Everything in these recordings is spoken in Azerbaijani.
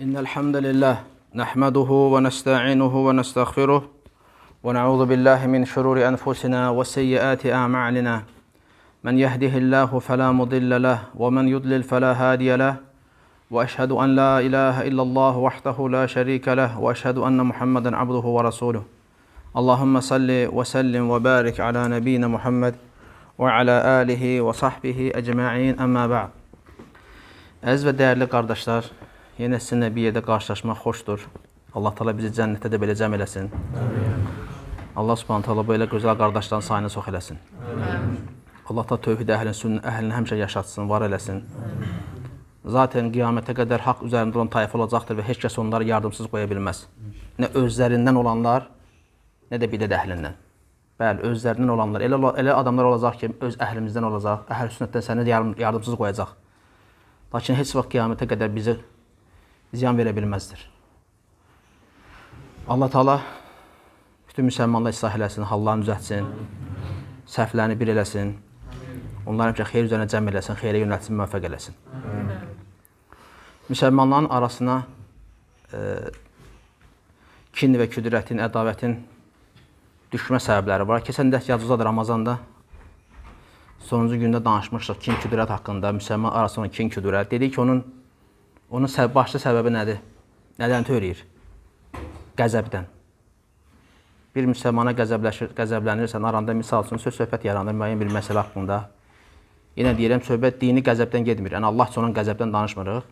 إن الحمد لله نحمده ونستعينه ونستغفره ونعوذ بالله من شرور أنفسنا وسيئات أعمالنا من يهده الله فلا مضل له ومن يضلل فلا هادي له وأشهد أن لا إله إلا الله وحده لا شريك له وأشهد أن محمدا عبده ورسوله اللهم صل وسلم وبارك على نبينا محمد وعلى آله وصحبه أجمعين أما بعد ba'd. değerli kardeşler, yenə sizinlə bir yerdə qarşılaşmaq xoşdur. Allah təala bizi cənnətdə də belə cəm eləsin. Amin. Allah Subhanahu taala belə gözəl qardaşların sayını çox eləsin. Amin. Allah təala tövhid əhlini, sünnə əhlini həmişə yaşatsın, var eləsin. Amin. Zaten qiyamətə qədər haqq üzərində olan tayfa olacaqdır və heç kəs onları yardımsız qoya bilməz. Nə özlərindən olanlar, nə də bidət əhlindən. Bəli, özlərindən olanlar. Elə elə adamlar olacaq ki, öz əhlimizdən olacaq, əhl-sünnətdən səni yardım, yardımsız qoyacaq. Lakin heç vaxt qiyamətə qədər bizi ziyan verə bilməzdir. Allah Taala bütün müsəlmanlar islah eləsin, hallarını düzəltsin, səhvlərini bir eləsin. Onları həmişə xeyir üzərinə cəm eləsin, xeyrə yönəltsin, müvəffəq eləsin. Müsəlmanların arasına e, kin və küdrətin, ədavətin düşmə səbəbləri var. Keçən dəfə yadınızdadır Ramazanda sonuncu gündə danışmışdıq kin küdrət haqqında, müsəlman arasında kin küdrət. Dedik ki, onun Onun səb başlı səbəbi nədir? Nədən törəyir? Qəzəbdən. Bir müsəlmana qəzəbləşir, qəzəblənirsən, aranda misal üçün söz-söhbət yaranır müəyyən bir məsələ haqqında. Yenə deyirəm, söhbət dini qəzəbdən getmir. Yəni Allah üçün qəzəbdən danışmırıq.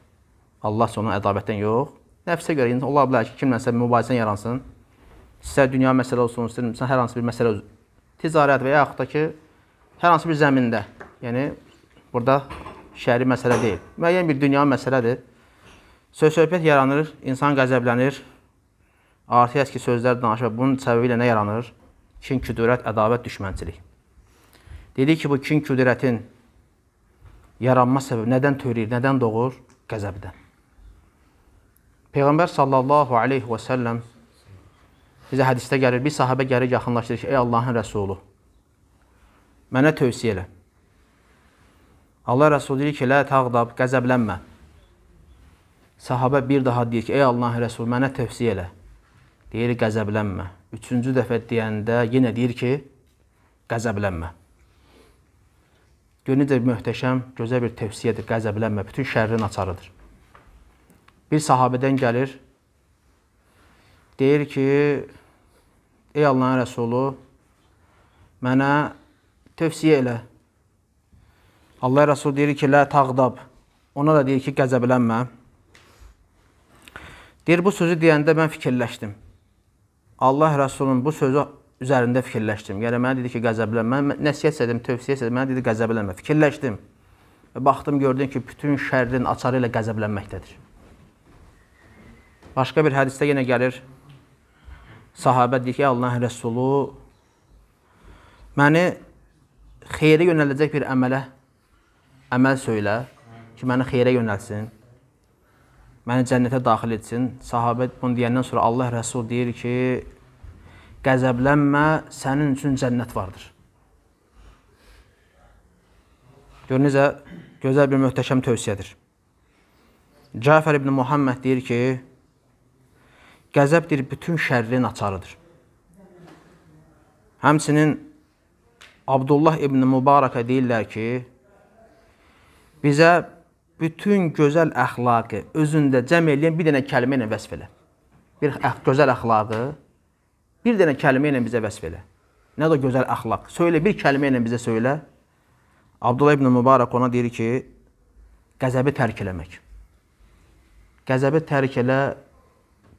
Allah üçün ədavətdən yox. Nəfsə görə yəni, ola bilər ki, kimlənsə mübahisə yaransın. Sizə dünya məsələ olsun, istəyirsən hər hansı bir məsələ ticarət və yaxud da ki, hər hansı bir zəmində. Yəni burada şəri məsələ deyil. Müəyyən bir dünya məsələdir. Söz-söhbət yaranır, insan qəzəblənir, artıyəs ki, sözlər danışır. Bunun səbəbi ilə nə yaranır? Kin, küdurət, ədavət, düşmənçilik. Dedik ki, bu kin, küdurətin yaranma səbəbi nədən törəyir, nədən doğur? Qəzəbdən. Peyğəmbər sallallahu aleyhi və səlləm bizə hədisdə gəlir, bir sahabə gəlir, yaxınlaşır ki, ey Allahın rəsulu, mənə tövsiyə elə. Allah rəsulu deyir ki, lə tağdab, qəzəblənmə. Sahabə bir daha deyir ki, ey Allahın rəsulu, mənə tövsiyə elə. Deyir, qəzəblənmə. Üçüncü dəfə deyəndə yenə deyir ki, qəzəblənmə. Gör necə möhtəşəm, gözəl bir tövsiyədir, qəzəblənmə, bütün şərrin açarıdır. Bir sahabədən gəlir, deyir ki, ey Allahın rəsulu, mənə tövsiyə elə. Allah rəsulu deyir ki, lə tağdab. Ona da deyir ki, qəzəblənmə. Deyir, bu sözü deyəndə mən fikirləşdim. Allah Rəsulun bu sözü üzərində fikirləşdim. Yəni mənə dedi ki, qəzəblənmə. Mən nəsihət etdim, tövsiyə etdim. Mənə dedi qəzəblənmə. Fikirləşdim. Və baxdım, gördüm ki, bütün şərrin açarı ilə qəzəblənməkdədir. Başqa bir hədisdə yenə gəlir. Sahabə deyir ki, Allah Rəsulu məni xeyrə yönələcək bir əmələ əməl söylə ki, məni xeyrə yönəlsin məni cənnətə daxil etsin. Sahabə bunu deyəndən sonra Allah Rəsul deyir ki, qəzəblənmə, sənin üçün cənnət vardır. Gör necə gözəl bir möhtəşəm tövsiyədir. Cəfər ibn Muhammed deyir ki, qəzəbdir bütün şərrin açarıdır. Həmçinin Abdullah ibn Mübarəkə deyirlər ki, bizə bütün gözəl əxlaqı özündə cəm eləyən bir dənə kəlmə ilə vəsf elə. Bir əx gözəl əxlaqı bir dənə kəlmə ilə bizə vəsf elə. Nə də gözəl əxlaq. Söylə bir kəlmə ilə bizə söylə. Abdullah ibn Mübarək ona deyir ki, qəzəbi tərk eləmək. Qəzəbi tərk elə,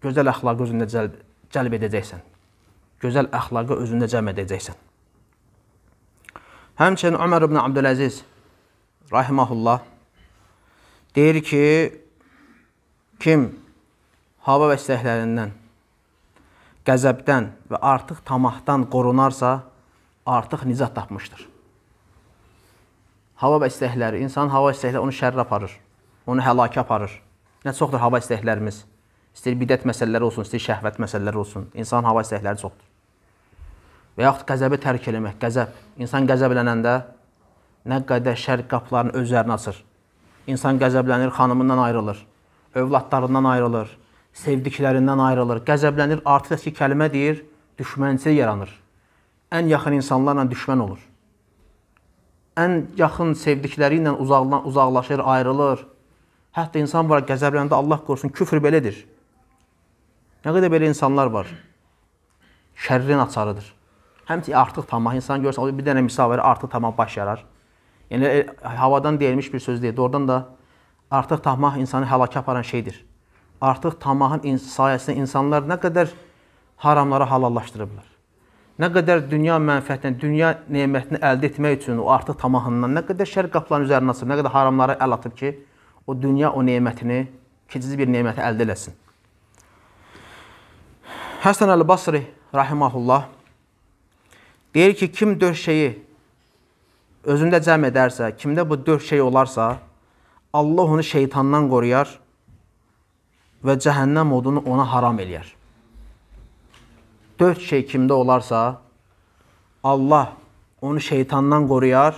gözəl əxlaqı özündə cəlb, cəlb edəcəksən. Gözəl əxlaqı özündə cəm edəcəksən. Həmçinin Ömər ibn Abdüləziz rahimehullah Deyir ki, kim hava vəsvəsələrindən, qəzəbdən və artıq tamahdan qorunarsa, artıq nicat tapmışdır. Hava vəsvəsələri, insanın hava vəsvəsələri onu şərrə aparır, onu həlakə aparır. Nə çoxdur hava vəsvəsələrimiz. İstəyir bidət məsələləri olsun, istəyir şəhvət məsələləri olsun. İnsanın hava istəkləri çoxdur. Və yaxud qəzəbi tərk eləmək, qəzəb. İnsan qəzəblənəndə nə qədər şər qapılarını öz üzərinə açır. İnsan qəzəblənir, xanımından ayrılır, övladlarından ayrılır, sevdiklərindən ayrılır, qəzəblənir, artıq ki, kəlmə deyir, düşmənçilik yaranır. Ən yaxın insanlarla düşmən olur. Ən yaxın sevdikləri ilə uzaqla, uzaqlaşır, ayrılır. Hətta insan var, qəzəbləndə Allah qorusun, küfr belədir. Nə qədər belə insanlar var. Şərrin açarıdır. Həmçinin artıq tamah insan görsə, bir dənə misal verir, artıq tamah baş yarar. Yəni e, havadan deyilmiş bir söz deyil. Oradan da artıq tamah insanı həlaka aparan şeydir. Artıq tamahın sayəsində insanlar nə qədər haramları halallaşdırıblar. Nə qədər dünya mənfəətinə, dünya nemətini əldə etmək üçün o artıq tamahından nə qədər şər qapılarının üzərinə açıb, nə qədər haramlara əl atıb ki, o dünya o nemətini, keçici bir neməti əldə eləsin. Həsən Əl-Basri rahimehullah deyir ki, kim dörd şeyi özündə cəm edərsə, kimdə bu dörd şey olarsa, Allah onu şeytandan qoruyar və cəhənnəm odunu ona haram eləyər. Dörd şey kimdə olarsa, Allah onu şeytandan qoruyar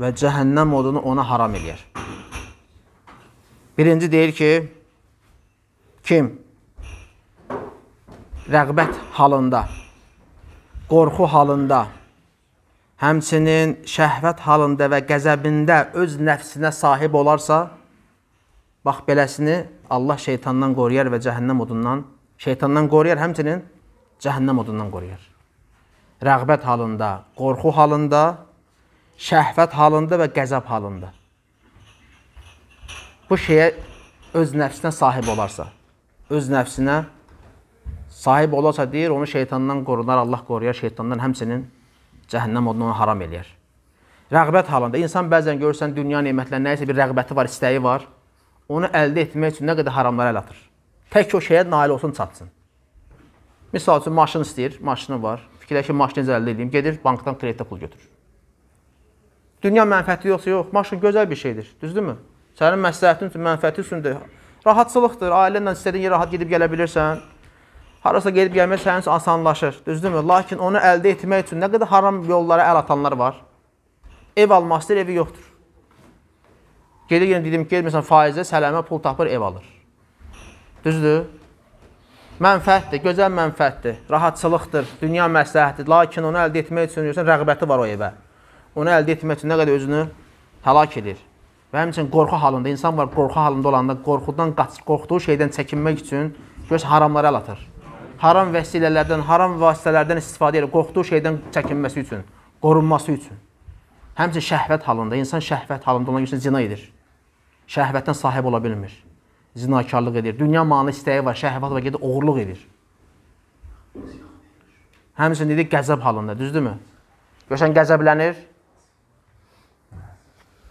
və cəhənnəm odunu ona haram eləyər. Birinci deyir ki, kim rəğbət halında, qorxu halında, həmçinin şəhvət halında və qəzəbində öz nəfsinə sahib olarsa, bax beləsini Allah şeytandan qoruyar və cəhənnəm odundan, şeytandan qoruyar, həmçinin cəhənnəm odundan qoruyar. Rəğbət halında, qorxu halında, şəhvət halında və qəzəb halında. Bu şeyə öz nəfsinə sahib olarsa, öz nəfsinə sahib olarsa deyir, onu şeytandan qorunar, Allah qoruyar, şeytandan həmçinin cəhənnəm odunu ona haram eləyər. Rəğbət halında insan bəzən görürsən dünya nemətlərinə nəyisə bir rəğbəti var, istəyi var. Onu əldə etmək üçün nə qədər haramlara əl atır. Tək o şeyə nail olsun, çatsın. Məsəl üçün maşın istəyir, maşını var. Fikirləşir ki, maşını necə əldə edeyim? Gedir bankdan kreditə pul götürür. Dünya mənfəəti yoxsa yox, maşın gözəl bir şeydir, düzdürmü? Sənin məsləhətin üçün, mənfəəti üçündür. Rahatçılıqdır. Ailənlə istədiyin yerə rahat gedib gələ bilirsən harasa gedib gəlmək sənin üçün asanlaşır, düzdürmü? Lakin onu əldə etmək üçün nə qədər haram yollara əl atanlar var. Ev almaq istəyir, evi yoxdur. Gedir, yenə dedim ki, məsələn, faizə sələmə pul tapır, ev alır. Düzdür? Mənfəətdir, gözəl mənfəətdir, rahatçılıqdır, dünya məsləhətidir. Lakin onu əldə etmək üçün görürsən, rəğbəti var o evə. Onu əldə etmək üçün nə qədər özünü həlak edir. Və həmçinin qorxu halında, insan var qorxu halında olanda, qorxudan qaç, qorxduğu şeydən çəkinmək üçün göz haramlara əl atır haram vəsilələrdən, haram vasitələrdən istifadə edir, qorxduğu şeydən çəkinməsi üçün, qorunması üçün. Həmçinin şəhvət halında, insan şəhvət halında olan üçün zina edir. Şəhvətdən sahib ola bilmir. Zinakarlıq edir. Dünya malı istəyi var, şəhvət var, gedir, oğurluq edir. Həmçinin dedik qəzəb halında, düzdürmü? Görsən qəzəblənir.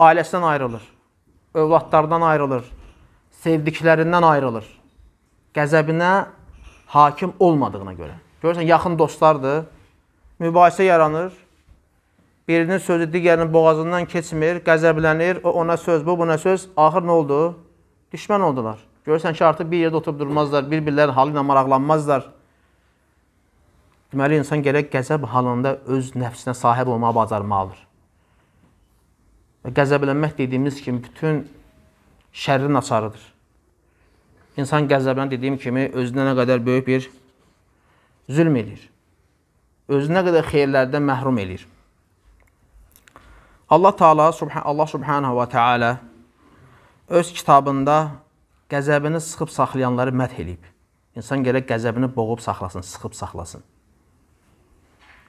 Ailəsindən ayrılır. Övladlardan ayrılır. Sevdiklərindən ayrılır. Qəzəbinə hakim olmadığına görə. Görürsən, yaxın dostlardır, mübahisə yaranır, birinin sözü digərinin boğazından keçmir, qəzəblənir, o ona söz, bu buna söz, axır nə oldu? Düşmən oldular. Görürsən ki, artıq bir yerdə oturub durmazlar, bir-birlərin halı ilə maraqlanmazlar. Deməli, insan gərək qəzəb halında öz nəfsinə sahib olmağı bacarmalıdır. Və qəzəblənmək dediyimiz kimi bütün şərrin açarıdır. İnsan qəzəbinə dediyim kimi özünə nə qədər böyük bir zülm eləyir. Özünə qədər xeyirlərdən məhrum eləyir. Allah Taala Subhan Allah Subhanahu va Taala öz kitabında qəzəbini sıxıb saxlayanları mədh eləyib. İnsan gərək qəzəbini boğub saxlasın, sıxıb saxlasın.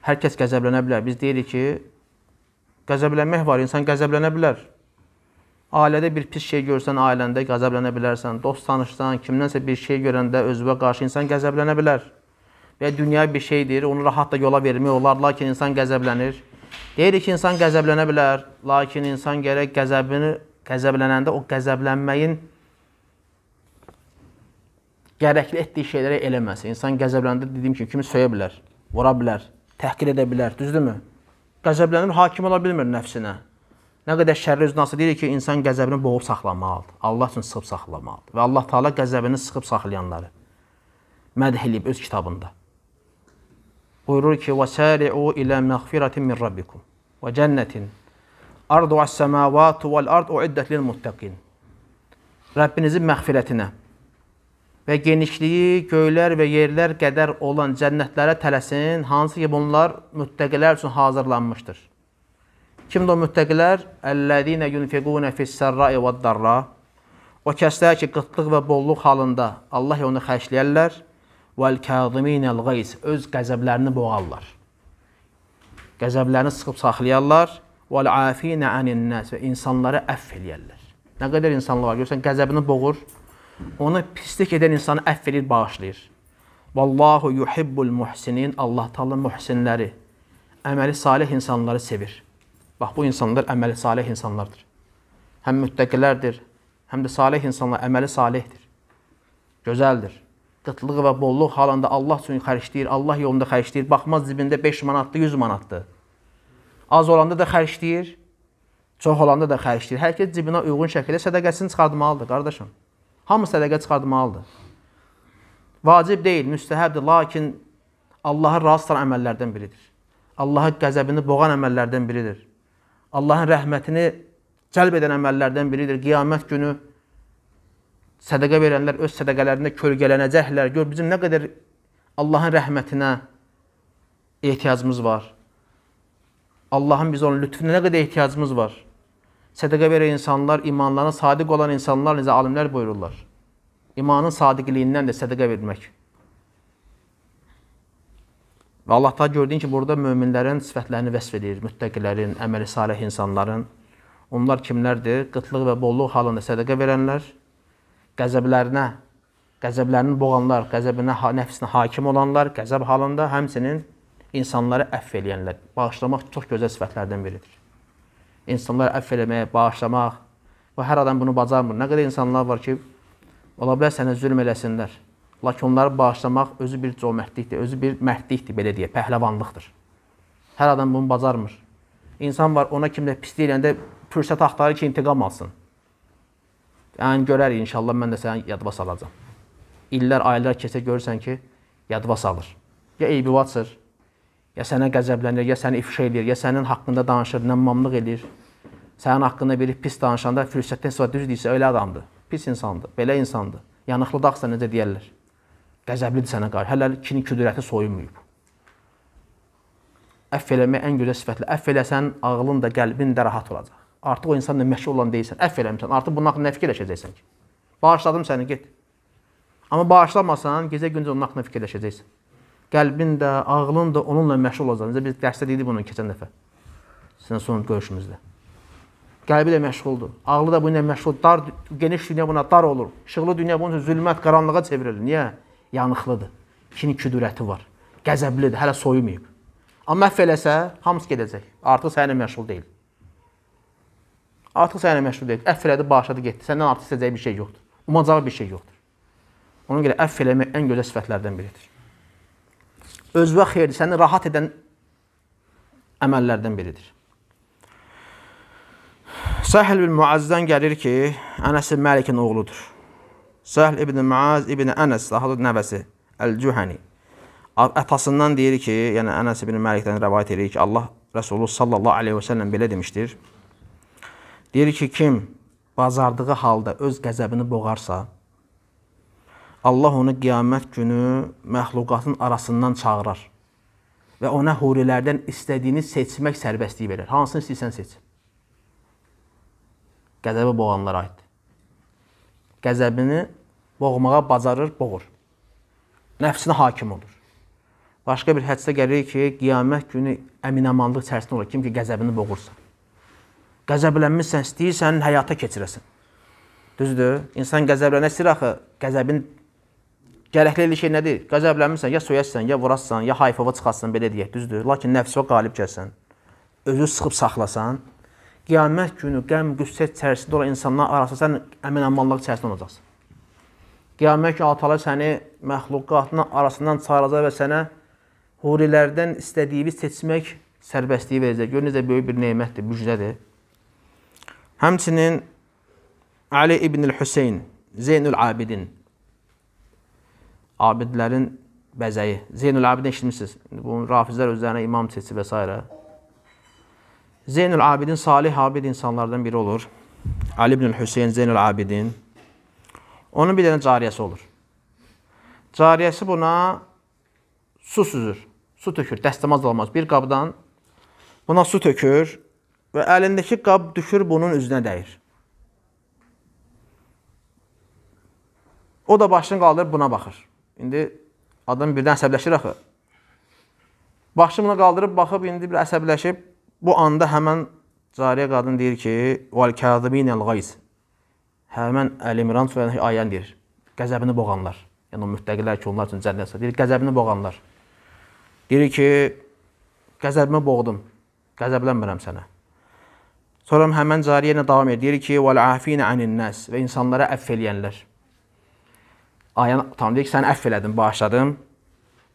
Hər kəs qəzəblənə bilər. Biz deyirik ki, qəzəblənmək var, insan qəzəblənə bilər. Ailədə bir pis şey görsən ailəndə qəzəblənə bilərsən. Dost tanışdan, kimdənsə bir şey görəndə özünə qarşı insan qəzəblənə bilər. Və dünya bir şeydir, onu rahat da yola vermək olar, lakin insan qəzəblənir. Deyirik ki, insan qəzəblənə bilər, lakin insan gərək qəzəbini qəzəblənəndə o qəzəblənməyin gərəkli etdiyi şeyləri eləməsin. İnsan qəzəbləndə dediyim kimi kimi söyə bilər, vura bilər, təhqir edə bilər, düzdürmü? Qəzəblənir, hakim ola bilmir nəfsinə. Nə qədər şərli özünə alsa deyirik ki, insan qəzəbini boğub saxlamalıdır. Allah üçün sıxıb saxlamalıdır və Allah Taala qəzəbini sıxıb saxlayanları mədh eləyib öz kitabında. Buyurur ki: "Vasari'u ilə məğfiratin min rabbikum və cənnətin ardu'as semawati vel ard uiddat lil muttaqin." Rəbbinizin məğfirətinə və genişliyi göylər və yerlər qədər olan cənnətlərə tələsin, hansı ki bunlar müttəqilər üçün hazırlanmışdır. Kimdir o müttəqilər? Əlləzinə yunfiquna fis-sərra'i vad-darra. O kəslər ki, qıtlıq və bolluq halında Allah yolunda xərcləyərlər. Vəl-kəziminəl-qeys. Öz qəzəblərini boğarlar. Qəzəblərini sıxıb saxlayarlar. Vəl-afinə anin-nas. Və insanları əff eləyərlər. Nə qədər insanlar var, görsən qəzəbini boğur. Ona pislik edən insanı əff eləyir, bağışlayır. Vallahu yuhibbul muhsinin. Allah təala muhsinləri, əməli salih insanları sevir. Bax, bu insanlar əməli salih insanlardır. Həm müttəqilərdir, həm də salih insanlar əməli salihdir. Gözəldir. Qıtlığı və bolluq halında Allah üçün xərcləyir, Allah yolunda xərcləyir. Baxmaz cibində 5 manatlı, 100 manatlı. Az olanda da xərcləyir, çox olanda da xərcləyir. Hər kəs cibinə uyğun şəkildə sədaqəsini çıxartmalıdır, qardaşım. Hamı sədaqə çıxartmalıdır. Vacib deyil, müstəhəbdir, lakin Allahı razı salan əməllərdən biridir. Allahın qəzəbini boğan əməllərdən biridir. Allahın rəhmətini cəlb edən əməllərdən biridir. Qiyamət günü sədəqə verənlər öz sədəqələrində kölgələnəcəklər. Gör, bizim nə qədər Allahın rəhmətinə ehtiyacımız var. Allahın biz onun lütfünə nə qədər ehtiyacımız var. Sədəqə verən insanlar, imanlarına sadiq olan insanlar necə alimlər buyururlar. İmanın sadiqliyindən də sədəqə vermək. Və Allah da gördüyün ki, burada möminlərin sifətlərini vəsf edir. Müttəqilərin, əməli salih insanların. Onlar kimlərdir? Qıtlıq və bolluq halında sədaqə verənlər, qəzəblərinə, qəzəblərini boğanlar, qəzəbinə, nəfsinə hakim olanlar, qəzəb halında həmçinin insanları əff eləyənlər. Bağışlamaq çox gözəl sifətlərdən biridir. İnsanları əff eləmək, bağışlamaq və hər adam bunu bacarmır. Nə qədər insanlar var ki, ola bilər sənə zülm eləsinlər Lakin onları bağışlamaq özü bir cömərtlikdir, özü bir mərdlikdir, belə deyə, pəhləvanlıqdır. Hər adam bunu bacarmır. İnsan var, ona kimdə pislik eləyəndə fürsət axtarır ki, intiqam alsın. Yəni görər inşallah mən də səni yadva salacam. İllər, aylar keçə görürsən ki, yadva salır. Ya eybi vaçır, ya sənə qəzəblənir, ya səni ifşa eləyir, ya sənin haqqında danışır, nəmmamlıq eləyir. Sənin haqqında biri pis danışanda fürsətdən istifadə düz deyirsə, elə adamdır. Pis insandır, belə insandır. Yanıqlı dağsa necə deyərlər? Qəzəblidir sənə qarşı. Hələ kini küdrəti soyunmayıb. Əff eləmək ən gözəl sifətlə. Əff eləsən, ağlın da, qəlbin də rahat olacaq. Artıq o insanla məşğul olan deyilsən. Əff eləmisən. Artıq bunun haqqında nə fikirləşəcəksən ki? Bağışladım səni, get. Amma bağışlamasan, gecə gündüz onun haqqında fikirləşəcəksən. Qəlbin də, ağlın da onunla məşğul olacaq. Biz dərsdə dedik bunu keçən dəfə. Sizin son görüşümüzdə. Qəlbi də məşğuldur. Ağlı da bununla məşğul. Dar geniş dünya buna dar olur. İşıqlı dünya bunun üçün zülmət, qaranlığa çevrilir. Niyə? yanıqlıdır. Kini küdürəti var. Qəzəblidir, hələ soyumayıb. Amma məhv eləsə, hamısı gedəcək. Artıq səninlə məşğul deyil. Artıq səninlə məşğul deyil. Əff elədi, başladı, getdi. Səndən artıq istəyəcək bir şey yoxdur. Umacağı bir şey yoxdur. Ona görə əff eləmək ən gözəl sifətlərdən biridir. Özvə xeyirdir, səni rahat edən əməllərdən biridir. Səhəl bil Muazzdan gəlir ki, Ənəs Məlikin oğludur. Səhl ibn Muaz ibn Ənəs, daha doğrusu nəvəsi Əl-Cühəni atasından deyir ki, yəni Ənəs ibn Məlikdən rivayet edir ki, Allah Rəsulu sallallahu əleyhi və səlləm belə demişdir. Deyir ki, kim bazardığı halda öz qəzəbini boğarsa, Allah onu qiyamət günü məxluqatın arasından çağırar və ona hurilərdən istədiyini seçmək sərbəstliyi verir. Hansını istəyirsən seç. Qəzəbə boğanlara aiddir qəzəbini boğmağa bacarır, boğur. Nəfsinə hakim olur. Başqa bir hədisdə gəlir ki, qiyamət günü əminamanlıq çərçivəsində olur kim ki, qəzəbini boğursa. Qəzəblənmisən, istəyirsən həyata keçirəsən. Düzdür? İnsan qəzəblənə istəyir axı, qəzəbin gərəkli elə şey nədir? Qəzəblənmirsən, ya söyəsən, ya vurasan, ya hayfova çıxasan, belə deyək, düzdür? Lakin nəfsə qalib gəlsən, özü sıxıb saxlasan, qiyamət günü qəm qüssə içərisində olan insanlar arasında sən əmin amanlıq içərisində olacaqsan. Qiyamət günü Allah səni məxluqatının arasından çıxaracaq və sənə hurilərdən istədiyini seçmək sərbəstliyi verəcək. Gör necə böyük bir nemətdir, müjdədir. Həmçinin Ali ibn Hüseyn, Zeynül Abidin abidlərin bəzəyi. Zeynül Abidin eşitmişsiniz. Bu rafizlər özlərinə imam seçir və s. Zeynül Abidin salih abid insanlardan biri olur. Ali ibn Hüseyin Zeynül Abidin. Onun bir dənə cariyəsi olur. Cariyəsi buna su süzür. Su tökür, dəstəmaz almaz bir qabdan. Buna su tökür və əlindəki qab düşür bunun üzünə dəyir. O da başını qaldırıb buna baxır. İndi adam birdən əsəbləşir axı. Başını buna qaldırıb baxıb indi bir əsəbləşib Bu anda həmən cariyə qadın deyir ki, "Val kazibinəl qayz." Həmən Əli İmran surəsindəki ayəni deyir. Qəzəbini boğanlar. Yəni o müttəqilər ki, onlar üçün cənnət deyir, qəzəbini boğanlar. Deyir ki, qəzəbimi boğdum. Qəzəblənmirəm sənə. Sonra həmən cariyə ilə davam edir. Deyir ki, "Val afina anin-nas" və insanlara əff eləyənlər. Ayən tam deyir ki, səni əff elədim, bağışladım.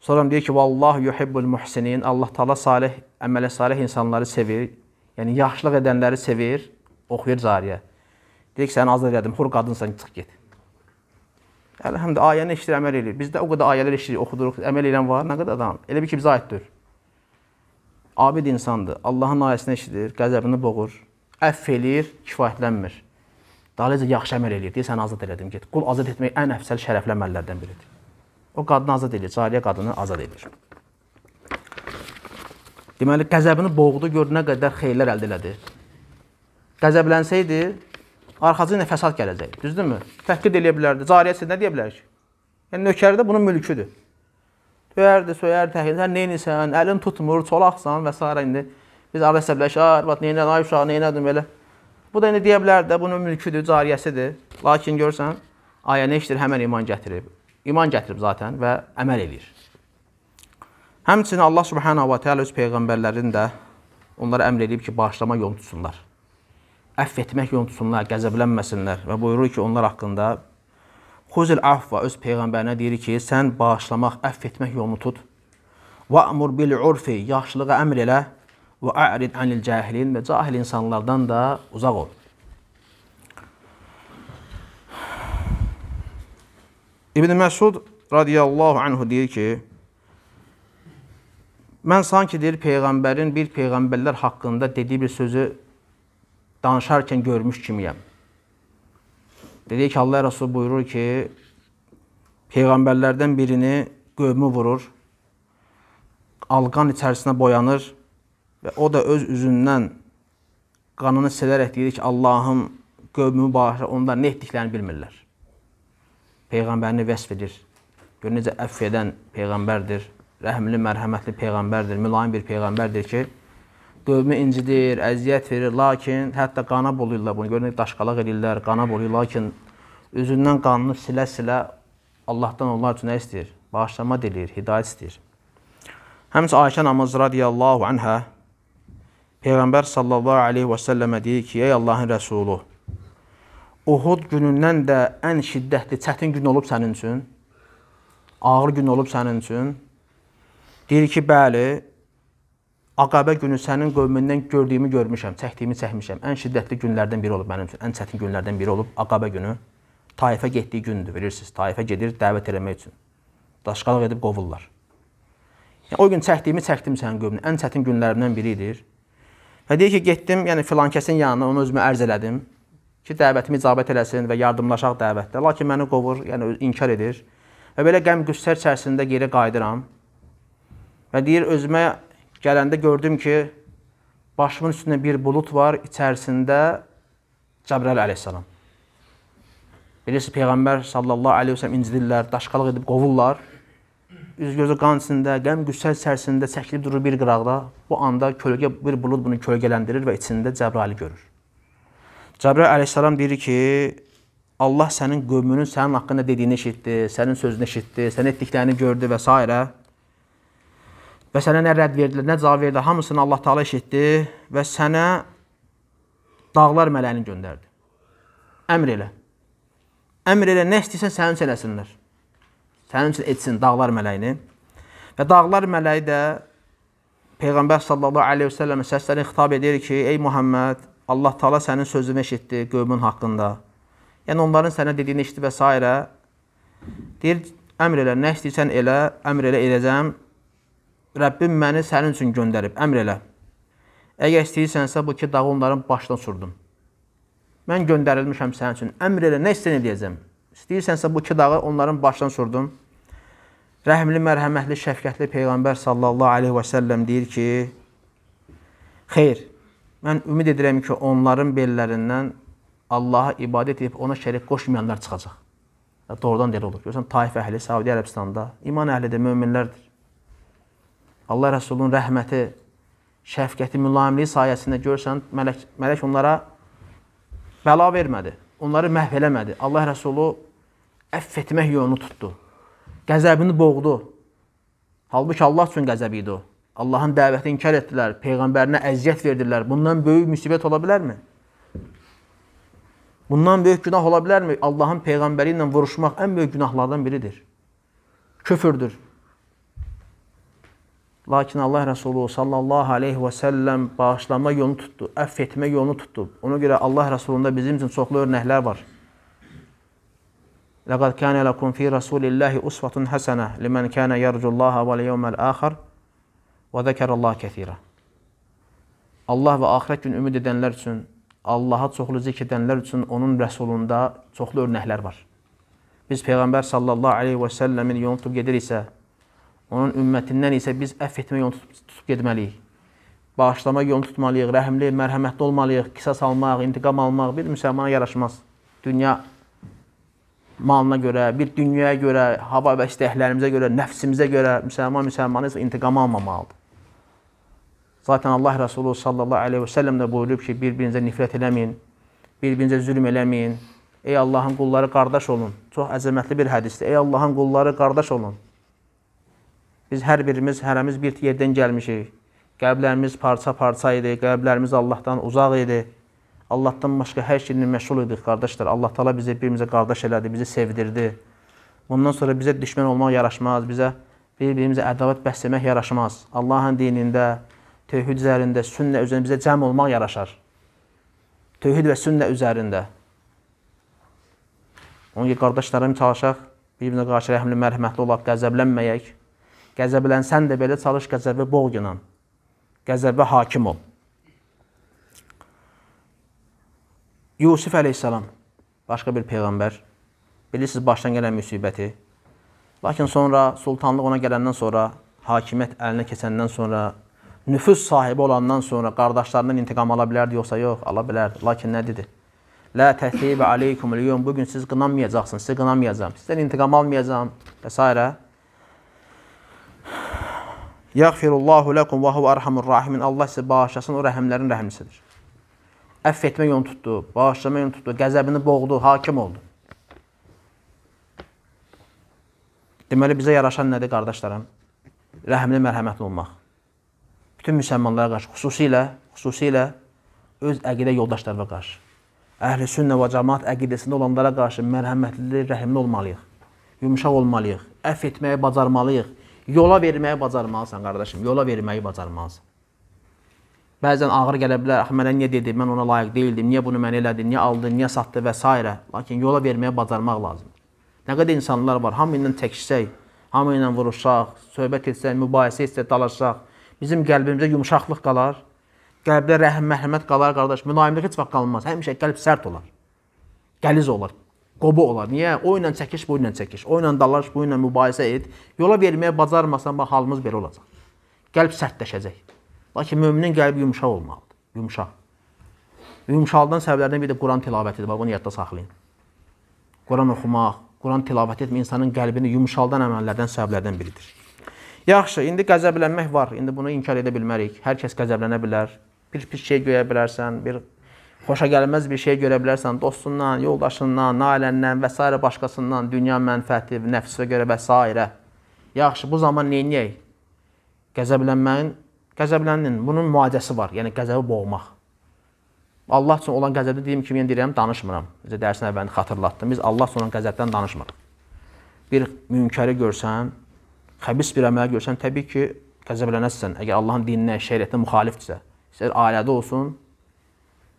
Sonra deyir ki, "Vallahu yuhibbul muhsinin." Allah Taala salih əmələ salih insanları sevir, yəni yaxşılıq edənləri sevir, oxuyur cariyə. Deyir ki, səni azad elədim, xor qadınsan, çıx get. Əlhəmdə ayəni eşidir, əməl eləyir. Bizdə o qədər ayələr eşidirik, oxuduruq, əməl eləyən var, nə qədər adam. Elə bir ki, bizə aiddir. Abid insandır. Allahın ayəsini eşidir, qəzəbini boğur, əff eləyir, kifayətlənmir. Dalıca yaxşı əməl eləyir. Deyir, səni azad elədim, get. Qul azad etmək ən əfsəl şərəfli əməllərdən biridir. O qadını azad edir, cariyə qadını azad edir. Deməli, qəzəbini boğdu, gör nə qədər xeyirlər əldə elədi. Qəzəblənsəydi, arxasına fəsad gələcək. Düzdürmü? Təhqir eləyə bilərdi. Cariyyəsi nə deyə bilər ki? Yəni nökəri də bunun mülküdür. Döyərdi, söyərdi, təhqir, sən neynisən, əlin tutmur, çolaqsan və s. indi biz arada hesablaşar, bax neynə, ay uşaq, neynədim belə. Bu da indi deyə bilər də bunun mülküdür, cariyəsidir. Lakin görsən, ayə nə işdir? Həmən iman gətirib. İman gətirib zaten və əməl eləyir. Həmçinin Allah Subhanahu va Taala öz peyğəmbərlərini də onlara əmr edib ki, bağışlama yolunu tutsunlar. Əff etmək yolunu tutsunlar, qəzəblənməsinlər və buyurur ki, onlar haqqında Xuzil Afva öz peyğəmbərinə deyir ki, sən bağışlamaq, əff etmək yolunu tut. Və amur bil urfi, yaxşılığa əmr elə və a'rid anil cahilin və cahil insanlardan da uzaq ol. İbn Məsud radiyallahu anhu deyir ki, Mən sanki deyir peyğəmbərin bir peyğəmbərlər haqqında dediyi bir sözü danışarkən görmüş kimiyəm. Dedi ki, Allah Rəsul buyurur ki, peyğəmbərlərdən birini qövmü vurur, alqan içərisinə boyanır və o da öz üzündən qanını silərək deyir ki, Allahım qövmü mübahisə onlar nə etdiklərini bilmirlər. Peyğəmbərini vəsf edir. Gör necə əff edən peyğəmbərdir rəhimli, mərhəmətli peyğəmbərdir, mülayim bir peyğəmbərdir ki, qövmü incidir, əziyyət verir, lakin hətta qana buluyurlar bunu. Görünür, daşqalaq edirlər, qana buluyur, lakin üzündən qanını silə-silə Allahdan onlar üçün nə istəyir? Bağışlama dilir, hidayət istəyir. Həmsə Ayşə namaz radiyallahu anhə Peyğəmbər sallallahu aleyhi və səlləmə deyir ki, ey Allahın rəsulu, Uhud günündən də ən şiddətli, çətin gün olub sənin üçün, ağır gün olub sənin üçün, Deyir ki, bəli, Aqabə günü sənin qövmündən gördüyümü görmüşəm, çəkdiyimi çəkmişəm. Ən şiddətli günlərdən biri olub mənim üçün, ən çətin günlərdən biri olub Aqabə günü. Taifə getdiyi gündür, bilirsiniz. Taifə gedir dəvət eləmək üçün. Daşqalıq edib qovurlar. Yəni, o gün çəkdiyimi çəkdim sənin qövmünü. Ən çətin günlərimdən biridir. Və deyir ki, getdim, yəni filan kəsin yanına, onu özümə ərz elədim ki, dəvətimi icabət eləsin və yardımlaşaq dəvətdə. Lakin məni qovur, yəni inkar edir. Və belə qəm-qüssər içərisində geri qayıdıram. Və deyir özümə gələndə gördüm ki, başımın üstündə bir bulud var, içərisində Cəbrəl əleyhissalam. Bilirsiniz, Peyğəmbər sallallahu aleyhi ve sellem incidirlər, daşqalıq edib qovurlar. Üz-gözü qan içində, qəm qüssə içərisində çəkilib durur bir qıraqda. Bu anda kölgə, bir bulud bunu kölgələndirir və içində Cəbrəli görür. Cəbrəl əleyhissalam deyir ki, Allah sənin qövmünün sənin haqqında dediyini eşitdi, sənin sözünü eşitdi, sən etdiklərini gördü və s və sənə nə rədd verdilər, nə cavab verdilər, hamısını Allah Taala eşitdi və sənə dağlar mələyini göndərdi. Əmr elə. Əmr elə, nə istəyirsən sənin üçün eləsinlər. Sənin üçün etsin dağlar mələyini. Və dağlar mələyi də Peyğəmbər sallallahu əleyhi və səlləmə səslərini xitab edir ki, ey Muhammed, Allah Taala sənin sözünü eşitdi qövmün haqqında. Yəni onların sənə dediyini eşitdi və s. Deyir, əmr elə, nə istəyirsən elə, əmr elə edəcəm Rəbbim məni sənin üçün göndərib, əmr elə. Əgər istəyirsənsə bu ki, dağı onların başına sürdüm. Mən göndərilmişəm sənin üçün. Əmr elə, nə istəyən eləyəcəm? İstəyirsənsə bu ki, dağı onların başına sürdüm. Rəhimli, mərhəmətli, şəfqətli Peyğəmbər sallallahu aleyhi və səlləm deyir ki, xeyr, mən ümid edirəm ki, onların bellərindən Allaha ibadət edib ona şərik qoşmayanlar çıxacaq. Doğrudan deyil olur. Görürsən, Taif əhli Saudi Ərəbistanda iman əhlidir, möminlərdir. Allah Rəsulunun rəhməti, şəfqəti, mülayimliyi sayəsində görürsən, mələk, mələk onlara bəla vermədi, onları məhv eləmədi. Allah Rəsulu əff etmək yolunu tutdu, qəzəbini boğdu. Halbuki Allah üçün qəzəb idi o. Allahın dəvəti inkar etdilər, Peyğəmbərinə əziyyət verdilər. Bundan böyük müsibət ola bilərmi? Bundan böyük günah ola bilərmi? Allahın Peyğəmbəri ilə vuruşmaq ən böyük günahlardan biridir. Köfürdür, Lakin Allah Rəsulu sallallahu aleyhi və səlləm bağışlanma yolunu tutdu, əff etmə yolunu tutdu. Ona görə Allah Rəsulunda bizim üçün çoxlu örnəklər var. Ləqəd kənə ləkum fi rəsulillahi usvatun həsənə limən kənə yərcullaha və liyəvməl əxər və zəkərallah kəthirə. Allah və axirət gün ümid edənlər üçün, Allaha çoxlu zikr edənlər üçün onun Rəsulunda çoxlu örnəklər var. Biz Peyğəmbər sallallahu aleyhi və səlləmin yolunu tutub gediriksə, Onun ümmətindən isə biz əff etmək yolunu tutub, tutub getməliyik. Bağışlamaq yolunu tutmalıyıq, rəhimli, mərhəmətli olmalıyıq, qisas almaq, intiqam almaq bir müsəlmana yaraşmaz. Dünya malına görə, bir dünyaya görə, hava və istəklərimizə görə, nəfsimizə görə müsəlman müsəlmanı isə intiqam almamalıdır. Zaten Allah Resulü sallallahu aleyhi ve sellem də buyurub ki, bir-birinizə nifrət eləməyin, bir-birinizə zülm eləməyin. Ey Allahın qulları qardaş olun. Çox əzəmətli bir hədisdir. Ey Allahın qulları qardaş olun. Biz hər birimiz, hərəmiz bir yerdən gəlmişik. Qəlblərimiz parça-parça idi, qəlblərimiz Allahdan uzaq idi. Allahdan başqa hər şeylə məşğul idik, qardaşlar. Allah Taala bizi bir-birimizə qardaş elədi, bizi sevdirdi. Bundan sonra bizə düşmən olmaq yaraşmaz, bizə bir-birimizə ədavət bəsləmək yaraşmaz. Allahın dinində, tövhid üzərində, sünnə üzərində bizə cəm olmaq yaraşar. Tövhid və sünnə üzərində. Onun ki, qardaşlarım çalışaq, bir-birinə qarşı rəhmli, mərhəmətli olaq, qəzəblənməyək. Qəzəblənsən də belə çalış qəzəbi boğunan. Qəzəbə hakim ol. Yusuf əleyhissalam başqa bir peyğəmbər. Bilirsiniz başdan gələn müsibəti. Lakin sonra sultanlıq ona gələndən sonra, hakimiyyət əlinə keçəndən sonra, nüfuz sahibi olandan sonra qardaşlarından intiqam ala bilərdi yoxsa yox? Ala bilərdi. Lakin nə dedi? Lə təsibə aleykum liyum. Bugün siz qınamayacaqsınız, sizi qınamayacam. Sizdən intiqam almayacam və s. Yəğfirullahu ləkum və huve arhamur rahimin. Allah sizə bağışlasın, o rəhimlərin rəhimlisidir. Əff etmək yolunu tutdu, bağışlamaq yolunu tutdu, qəzəbini boğdu, hakim oldu. Deməli bizə yaraşan nədir qardaşlarım? Rəhimli, mərhəmətli olmaq. Bütün müsəlmanlara qarşı, xüsusilə, xüsusilə öz əqidə yoldaşlarına qarşı. Əhl-i sünnə və cəmaət əqidəsində olanlara qarşı mərhəmətli, rəhimli olmalıyıq. Yumşaq olmalıyıq. Əff etməyi bacarmalıyıq Yola verməyi bacarmalısan, qardaşım. Yola verməyi bacarmalısan. Bəzən ağır gələ bilər, axı ah, mənə niyə dedi, mən ona layiq deyildim, niyə bunu mənə elədi, niyə aldı, niyə satdı və s. Lakin yola verməyə bacarmaq lazımdır. Nə qədər insanlar var, hamı ilə təkişsək, hamı ilə vuruşsaq, söhbət etsək, mübahisə etsək, dalaşsaq, bizim qəlbimizdə yumşaqlıq qalar, qəlbdə rəhm-mərhəmət qalar, qardaş. Mülayimlik heç vaxt qalmaz. Həmişə qəlb sərt olar. Qəliz olar qobu olar. Niyə? O ilə çəkiş, bu ilə çəkiş. O ilə dalaş, bu ilə mübahisə et. Yola verməyə bacarmasan bax halımız belə olacaq. Qəlb sərtləşəcək. Lakin möminin qəlbi yumşaq olmalıdır. Yumşaq. Yumşaldan səbəblərdən biri də Quran tilavətidir. Bax bunu yadda saxlayın. Quran oxumaq, Quran tilavət etmə insanın qəlbini yumşaldan əməllərdən səbəblərdən biridir. Yaxşı, indi qəzəblənmək var. İndi bunu inkar edə bilmərik. Hər kəs qəzəblənə bilər. Bir pis şey göyə bilərsən, bir xoşa gəlməz bir şey görə bilərsən dostundan, yoldaşından, nailəndən və s. başqasından, dünya mənfəəti, nəfsə görə və s. Yaxşı, bu zaman nə edək? Qəzəblənməyin, qəzəblənin, bunun müalicəsi var, yəni qəzəbi boğmaq. Allah üçün olan qəzəbdə dediyim kimi, yəni deyirəm, danışmıram. Bizə dərsin əvvəlini xatırlatdım. Biz Allah üçün olan qəzəbdən danışmırıq. Bir münkəri görsən, xəbis bir əməl görsən, təbii ki, qəzəblənəsən. Əgər Allahın dininə, şəriətinə müxalifdirsə, istər ailədə olsun,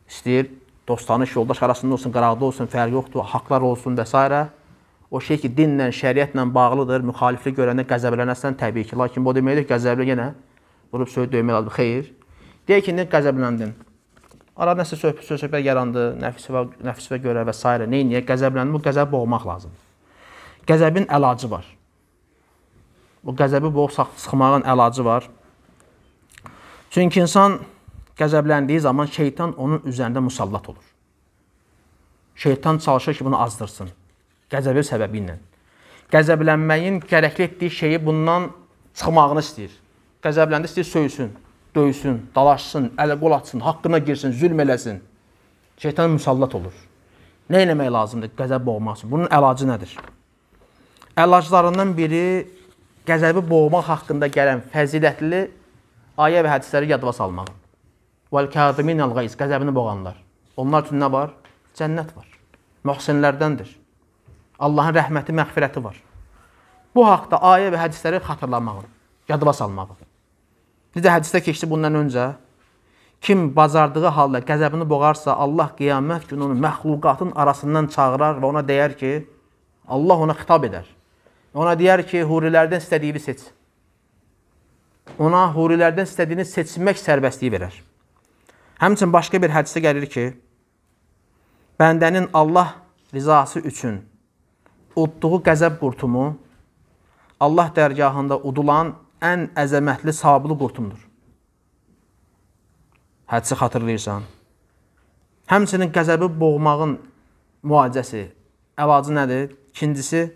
istəyir dostanış, yoldaş arasında olsun, qıraqda olsun, fərqi yoxdur, haqlar olsun və s. O şey ki, dinlə, şəriətlə bağlıdır, müxaliflik görəndə qəzəblənəsən təbii ki. Lakin bu deməkdir ki, qəzəbli yenə vurub söyüb döymək lazımdır. Xeyr. Deyək ki, nə qəzəbləndin? Ara nəsə söhbət söhbət yarandı, nəfsivə nəfsivə görə və s. Nə niyə qəzəbləndin? Bu qəzəbi boğmaq lazımdır. Qəzəbin əlacı var. Bu qəzəbi boğ sıxmağın əlacı var. Çünki insan qəzəbləndiyi zaman şeytan onun üzərində musallat olur. Şeytan çalışır ki, bunu azdırsın. Qəzəbi səbəbi ilə. Qəzəblənməyin gərəkli etdiyi şeyi bundan çıxmağını istəyir. Qəzəbləndi istəyir söysün, döysün, dalaşsın, ələ qol atsın, haqqına girsin, zülm eləsin. Şeytan musallat olur. Nə etmək lazımdır qəzəb boğmaq üçün? Bunun əlacı nədir? Əlaclarından biri qəzəbi boğmaq haqqında gələn fəzilətli ayə və hədisləri yadva salmaq. Vəl kâzimin əl-qeys, qəzəbini boğanlar. Onlar üçün nə var? Cənnət var. Muhsinlərdəndir. Allahın rəhməti, məğfirəti var. Bu haqda ayə və hədisləri xatırlamağın, yadıva salmağın. Necə hədisdə keçdi bundan öncə? Kim bacardığı halda qəzəbini boğarsa, Allah qiyamət günü onu məxluqatın arasından çağırar və ona deyər ki, Allah ona xitab edər. Ona deyər ki, hurilərdən istədiyini seç. Ona hurilərdən istədiyini seçmək sərbəstliyi verər. Həmçin başqa bir hədisdə gəlir ki, bəndənin Allah rizası üçün udduğu qəzəb qurtumu Allah dərgahında udulan ən əzəmətli sabılı qurtumdur. Hədisi xatırlayırsan. Həmçinin qəzəbi boğmağın müalicəsi, əlacı nədir? İkincisi,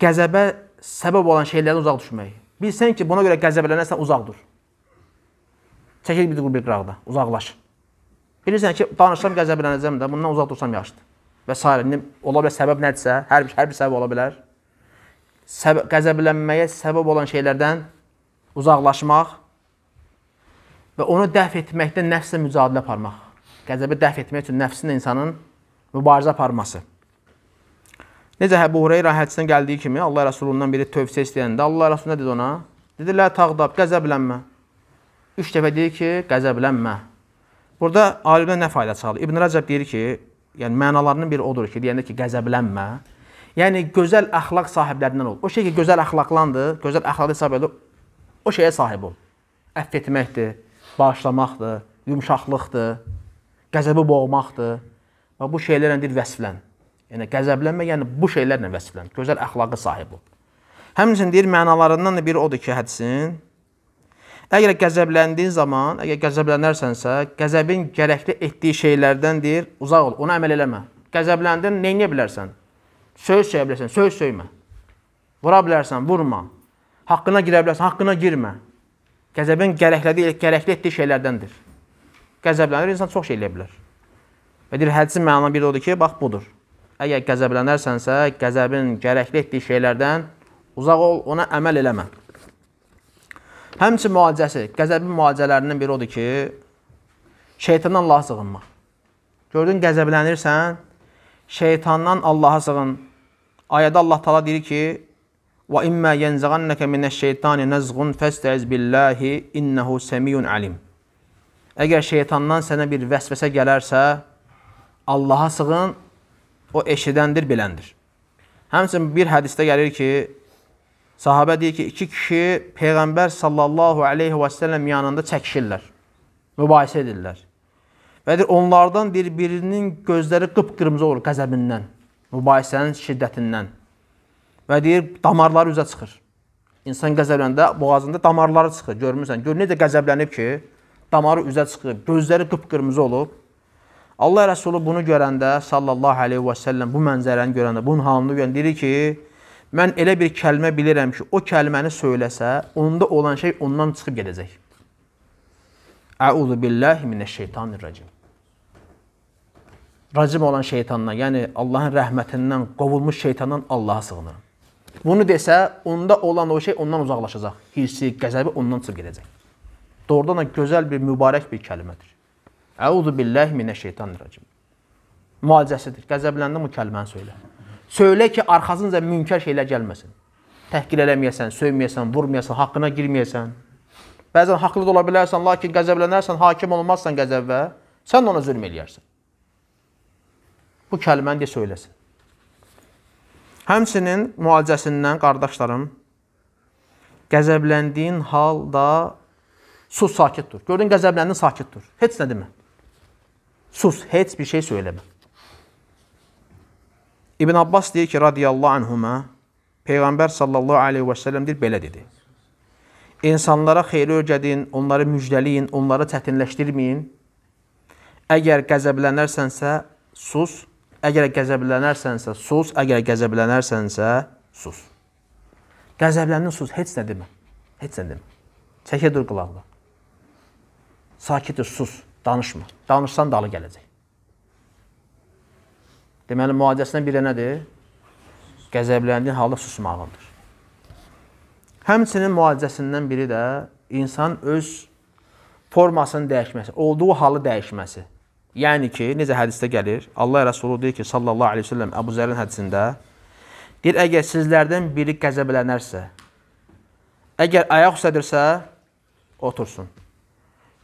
qəzəbə səbəb olan şeylərdən uzaq düşmək. Bilsən ki, buna görə qəzəblənərsən uzaq dur. Çəkil bir bir qıraqda, uzaqlaş. Bilirsən ki, danışsam qəzəblənəcəm də, bundan uzaq dursam yaxşıdır. Və s. İndi ola bilər səbəb nədirsə, hər bir hər bir səbəb ola bilər. Səb qəzəblənməyə səbəb olan şeylərdən uzaqlaşmaq və onu dəf etməkdə nəfslə mücadilə aparmaq. Qəzəbi dəf etmək üçün nəfsin insanın mübarizə aparması. Necə hə, Əbu Hüreyrə hədisində gəldiyi kimi Allah Rəsulundan biri tövsiyə istəyəndə Allah Rəsuluna dedi ona: "Dedi: "Lə tağdab, qəzəblənmə üç dəfə deyir ki, qəzəblənmə. Burada alimdən nə fayda çıxarır? İbn Rəcəb deyir ki, yəni mənalarının biri odur ki, deyəndə ki, qəzəblənmə. Yəni gözəl əxlaq sahiblərindən ol. O şey ki, gözəl əxlaqlandır, gözəl əxlaqlı hesab edir. O şeyə sahib ol. Əff etməkdir, bağışlamaqdır, yumşaqlıqdır, qəzəbi boğmaqdır. Və bu şeylərlə deyir vəsflən. Yəni qəzəblənmə, yəni bu şeylərlə vəsflən. Gözəl əxlaqa sahib ol. Həmçinin deyir mənalarından da biri odur ki, hədisin Əgər qəzəbləndiyin zaman, əgər qəzəblənərsənsə, qəzəbin gərəkli etdiyi şeylərdəndir, uzaq ol, ona əməl eləmə. Qəzəbləndin, neyə bilərsən? Söz söyə bilərsən, söz söymə. Vura bilərsən, vurma. Haqqına girə bilərsən, haqqına girmə. Qəzəbin gərəklədiyi, gərəkli etdiyi şeylərdəndir. Qəzəblənir, insan çox şey eləyə bilər. Və deyir, hədisin məna bir odur ki, bax budur. Əgər qəzəblənərsənsə, qəzəbin gərəkli etdiyi şeylərdən uzaq ol, ona əməl eləmə. Həmçin müalicəsi, qəzəbin müalicələrindən biri odur ki, şeytandan Allaha sığınmaq. Gördün, qəzəblənirsən, şeytandan Allaha sığın. Ayədə Allah tala deyir ki, وَإِمَّا يَنْزَغَنَّكَ مِنَ الشَّيْطَانِ نَزْغٌ فَاسْتَعِذْ بِاللَّهِ إِنَّهُ سَمِيٌّ عَلِيمٌ Əgər şeytandan sənə bir vəsvəsə gələrsə, Allaha sığın, o eşidəndir, biləndir. Həmçin bir hədisdə gəlir ki, Sahabə deyir ki, iki kişi Peyğəmbər sallallahu aleyhi və səlləm yanında çəkişirlər, mübahisə edirlər. Və deyir, onlardan bir-birinin gözləri qıpqırmızı olur qəzəbindən, mübahisənin şiddətindən. Və deyir, damarları üzə çıxır. İnsan qəzəbləndə boğazında damarları çıxır, görmürsən. Gör, necə qəzəblənib ki, damarı üzə çıxıb, gözləri qıpqırmızı olub. Allah Rəsulu bunu görəndə, sallallahu aleyhi və səlləm, bu mənzərəni görəndə, bunun halını görəndə deyir ki, Mən elə bir kəlmə bilirəm ki, o kəlməni söyləsə, onda olan şey ondan çıxıb gedəcək. Əuzu billahi minəşşeytanirracim. Racim olan şeytandan, yəni Allahın rəhmətindən qovulmuş şeytandan Allaha sığınıram. Bunu desə, onda olan o şey ondan uzaqlaşacaq. Hirsi, qəzəbi ondan çıxıb gedəcək. Doğrudan da gözəl bir mübarək bir kəlmədir. Əuzu billahi minəşşeytanirracim. Müalicəsidir. Qəzəbləndə bu kəlməni söylə. Söylə ki, arxasınca münkər şeylər gəlməsin. Təhqir eləməyəsən, söyməyəsən, vurmayasan, haqqına girməyəsən. Bəzən haqlı da ola bilərsən, lakin qəzəblənərsən, hakim olmazsan qəzəbə, sən ona zülm eləyərsən. Bu kəlməni deyə söyləsin. Həmsinin müalicəsindən, qardaşlarım, qəzəbləndiyin halda sus, sakit dur. Gördün, qəzəbləndin, sakit dur. Heç nə demə. Sus, heç bir şey söyləmə. İbn Abbas deyir ki, radiyallahu anhuma, Peyğəmbər sallallahu aleyhi və səlləm deyir, belə dedi. İnsanlara xeyri öyrədin, onları müjdəliyin, onları çətinləşdirməyin. Əgər qəzəblənərsənsə, sus. Əgər qəzəblənərsənsə, sus. Əgər qəzəblənərsənsə, sus. Qəzəblənin sus, heç nə demə. Heç nə demə. Çəkə dur qulağına. Sakit dur, sus, danışma. Danışsan dalı gələcək. Deməli, müalicəsindən biri nədir? Qəzəbləndiyi halda susmağıdır. Həmçinin müalicəsindən biri də insan öz formasının dəyişməsi, olduğu halı dəyişməsi. Yəni ki, necə hədisdə gəlir, Allah Rəsulu deyir ki, sallallahu aleyhi ve sellem, Əbu Zərin hədisində, deyir, əgər sizlərdən biri qəzəblənərsə, əgər ayaq üstədirsə, otursun.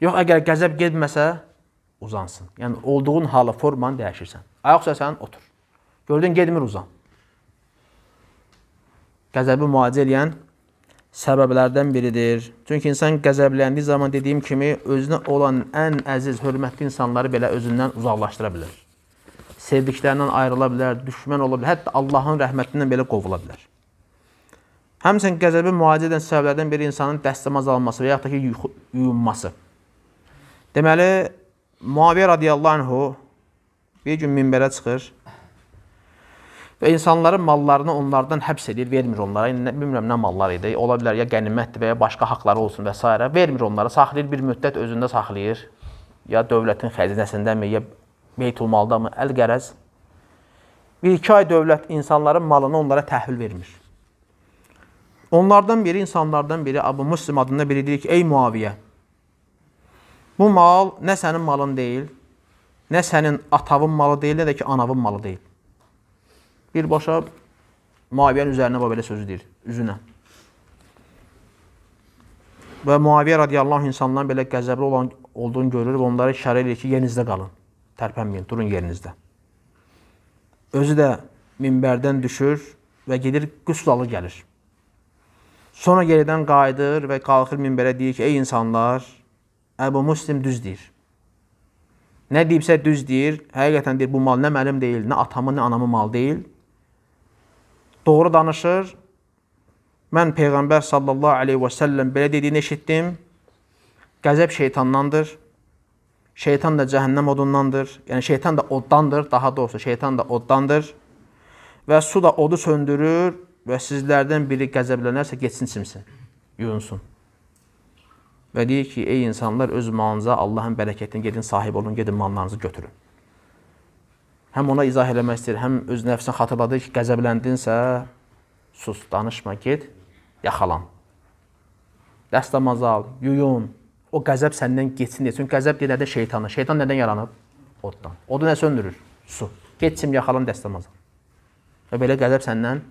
Yox, əgər qəzəb gedməsə, uzansın. Yəni, olduğun halı, formanı dəyişirsən. Ayaq üstə sənin otur. Gördün, gedmir uzan. Qəzəbi müalicə eləyən səbəblərdən biridir. Çünki insan qəzəbləndiyi zaman dediyim kimi özünə olan ən əziz, hörmətli insanları belə özündən uzaqlaşdıra bilər. Sevdiklərindən ayrıla bilər, düşmən ola bilər, hətta Allahın rəhmətindən belə qovula bilər. Həmçinin qəzəbi müalicə edən səbəblərdən biri insanın dəstəmaz alması və yaxud da ki, yuyunması. Deməli, Muaviyyə radiyallahu anhu Bir gün minbərə çıxır və insanların mallarını onlardan həbs edir, vermir onlara. Yəni, bilmirəm, nə mallar idi. Ola bilər, ya qənimətdir və ya başqa haqları olsun və s. Vermir onlara, saxlayır bir müddət özündə saxlayır. Ya dövlətin xəzinəsindəmi, ya beytulmaldamı, əl-qərəz. Bir-iki ay dövlət insanların malını onlara təhvil vermir. Onlardan biri, insanlardan biri, Abu Muslim adında biri deyir ki, ey Muaviyyə, bu mal nə sənin malın deyil, Nə sənin atavın malı deyil, nə də ki, anavın malı deyil. Birbaşa Muaviyyənin üzərinə bax belə sözü deyir, üzünə. Və Muaviyyə radiyallahu anh insanların belə qəzəbli olan olduğunu görür və onları işarə edir ki, yerinizdə qalın, tərpənməyin, durun yerinizdə. Özü də minbərdən düşür və gedir, qüsl alır, gəlir. Sonra yeridən qayıdır və qalxır minbərə deyir ki, ey insanlar, Əbu Muslim düz deyir. Nə deyibsə düz deyir. Həqiqətən deyir bu mal nə mənim deyil, nə atamın, nə anamın malı deyil. Doğru danışır. Mən peyğəmbər sallallahu alayhi və sallam belə dediyini eşitdim. Qəzəb şeytandandır. Şeytan da cəhənnəm odundandır. Yəni şeytan da oddandır, daha doğrusu şeytan da oddandır. Və su da odu söndürür və sizlərdən biri qəzəblənərsə getsin içsin, yuyunsun və deyir ki, ey insanlar, öz malınıza Allahın bərəkətinə gedin, sahib olun, gedin mallarınızı götürün. Həm ona izah eləmək istəyir, həm öz nəfsini xatırladır ki, qəzəbləndinsə, sus, danışma, get, yaxalan. Dəstəmaz al, yuyun. O qəzəb səndən getsin deyə. Çünki qəzəb deyə nədir? Şeytanı. Şeytan nədən yaranıb? Oddan. Odu nə söndürür? Su. Getsin, yaxalan, dəstəmaz al. Və belə qəzəb səndən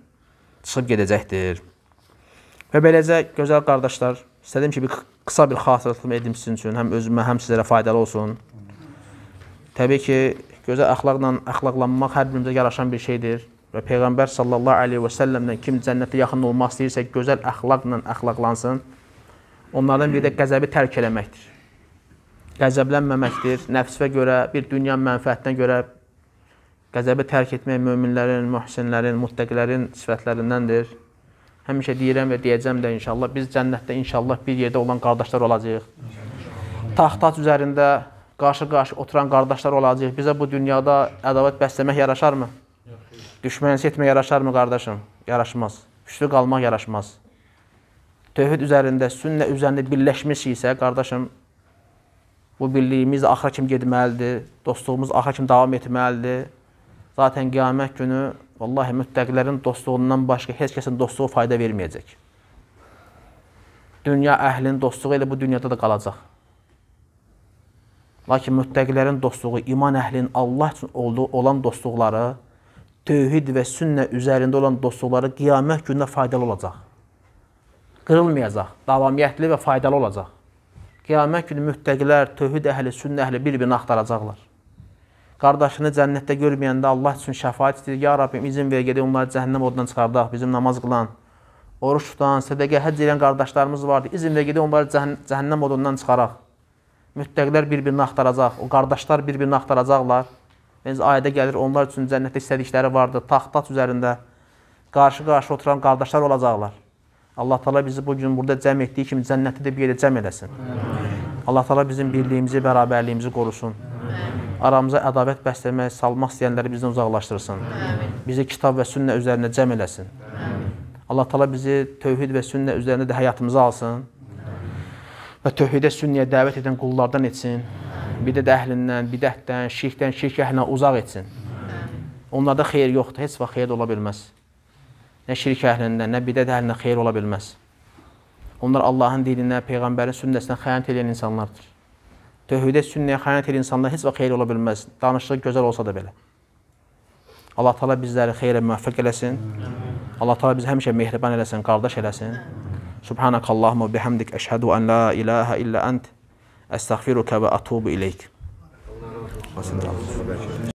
çıxıb gedəcəkdir. Və beləcə, gözəl qardaşlar, istədim ki, bir qısa bir xatırlatma edim sizin üçün, həm özümə, həm sizlərə faydalı olsun. Təbii ki, gözəl əxlaqla əxlaqlanmaq hər birimizə yaraşan bir şeydir və Peyğəmbər sallallahu aleyhi və səlləmdən kim cənnətə yaxın olmaq istəyirsə, gözəl əxlaqla əxlaqlansın. Onlardan biri də qəzəbi tərk eləməkdir. Qəzəblənməməkdir. Nəfsvə görə, bir dünya mənfəətinə görə qəzəbi tərk etmək möminlərin, mühsinlərin, muttəqilərin sifətlərindəndir. Həmişə deyirəm və deyəcəm də inşallah, biz cənnətdə inşallah bir yerdə olan qardaşlar olacağıq. Taxtac üzərində qarşı-qarşı oturan qardaşlar olacağıq. Bizə bu dünyada ədavət bəsləmək yaraşarmı? Düşmənçi etmək yaraşarmı qardaşım? Yaraşmaz. Güclü qalmaq yaraşmaz. Tövhid üzərində, sünnə üzərində birləşmişiksə, qardaşım, bu birliyimiz axıra kimi getməlidir, dostluğumuz axıra kimi davam etməlidir. Zaten qiyamət günü Vallahi müttəqilərin dostluğundan başqa heç kəsin dostluğu fayda verməyəcək. Dünya əhlinin dostluğu elə bu dünyada da qalacaq. Lakin müttəqilərin dostluğu, iman əhlinin Allah üçün olduğu olan dostluqları, tövhid və sünnə üzərində olan dostluqları qiyamət günündə faydalı olacaq. Qırılmayacaq, davamiyyətli və faydalı olacaq. Qiyamət günü müttəqilər, tövhid əhli, sünnə əhli bir-birini axtaracaqlar qardaşını cənnətdə görməyəndə Allah üçün şəfaət istəyir. Ya Rabbim, izin ver gedək onları cəhənnəm odundan çıxardaq, bizim namaz qılan, oruç tutan, sədəqə, həcc edən qardaşlarımız vardı. İzin ver gedək onları cəhən cəhənnəm odundan çıxaraq. Müttəqlər bir-birini axtaracaq, o qardaşlar bir-birini axtaracaqlar. Necə ayədə gəlir, onlar üçün cənnətdə istədikləri vardı. Taxtaç üzərində qarşı-qarşı oturan qardaşlar olacaqlar. Allah Taala bizi bu gün burada cəm etdiyi kimi cənnətdə də bir yerə cəm eləsin. Allah Taala bizim birliyimizi, bərabərliyimizi qorusun. Amin aramıza ədavət bəsləmək, salmaq istəyənləri bizdən uzaqlaşdırsın. Amin. Bizi kitab və sünnə üzərində cəm eləsin. Amin. Allah təala bizi tövhid və sünnə üzərində də həyatımıza alsın. Amin. Və tövhidə sünnəyə dəvət edən qullardan etsin. Bidət əhlindən, bidətdən, şirkdən, şirk əhlindən uzaq etsin. Amin. Onlarda xeyir yoxdur, heç vaxt xeyir ola bilməz. Nə şirk əhlindən, nə bidət əhlindən xeyir ola bilməz. Onlar Allahın dininə, peyğəmbərin sünnəsinə xəyanət edən insanlardır. Tövhidə sünnəyə xəyanət edən insanlar heç vaxt xeyir ola bilməz. Danışığı gözəl olsa da belə. Allah Taala bizləri xeyrə müvəffəq eləsin. Allah Taala bizi həmişə mehriban eləsin, qardaş eləsin. Subhanakallahumma bihamdik əşhədu an la ilaha illa ent. Əstəğfiruka və atubu ileyk. Allah razı olsun.